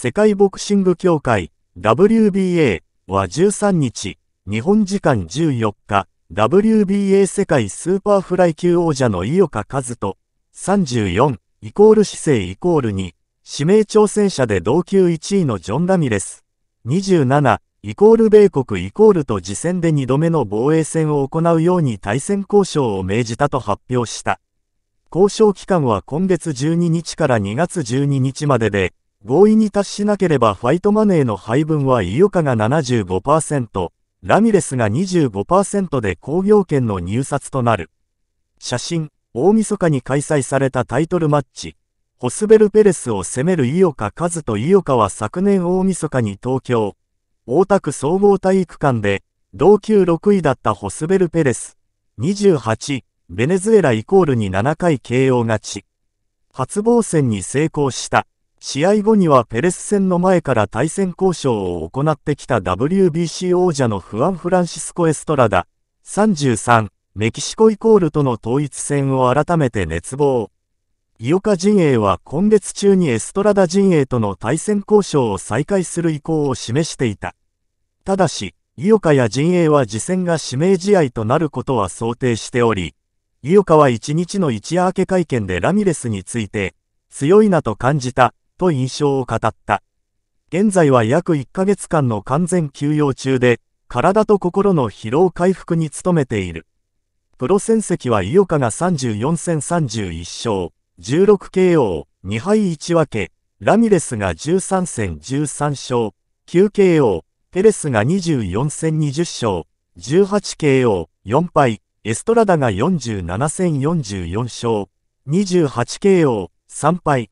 世界ボクシング協会 WBA は13日、日本時間14日、WBA 世界スーパーフライ級王者の井岡和人、34、イコール姿勢イコール2、指名挑戦者で同級1位のジョン・ラミレス、27、イコール米国イコールと次戦で2度目の防衛戦を行うように対戦交渉を命じたと発表した。交渉期間は今月12日から2月12日までで、合意に達しなければファイトマネーの配分は井岡が75%、ラミレスが25%で工業権の入札となる。写真、大晦日に開催されたタイトルマッチ、ホスベルペレスを攻める井岡和と井岡は昨年大晦日に東京、大田区総合体育館で、同級6位だったホスベルペレス、28、ベネズエライコールに7回 KO 勝ち。初防戦に成功した。試合後にはペレス戦の前から対戦交渉を行ってきた WBC 王者のフアン・フランシスコ・エストラダ、33、メキシコイコールとの統一戦を改めて熱望。井岡陣営は今月中にエストラダ陣営との対戦交渉を再開する意向を示していた。ただし、井岡や陣営は次戦が指名試合となることは想定しており、井岡は1日の一夜明け会見でラミレスについて、強いなと感じた、と印象を語った。現在は約1ヶ月間の完全休養中で、体と心の疲労回復に努めている。プロ戦績は井岡が34戦31勝、16KO、2敗1分け、ラミレスが13戦13勝、9KO、ペレスが24戦20勝、18KO、4敗、エストラダが47戦44勝、28KO、3敗、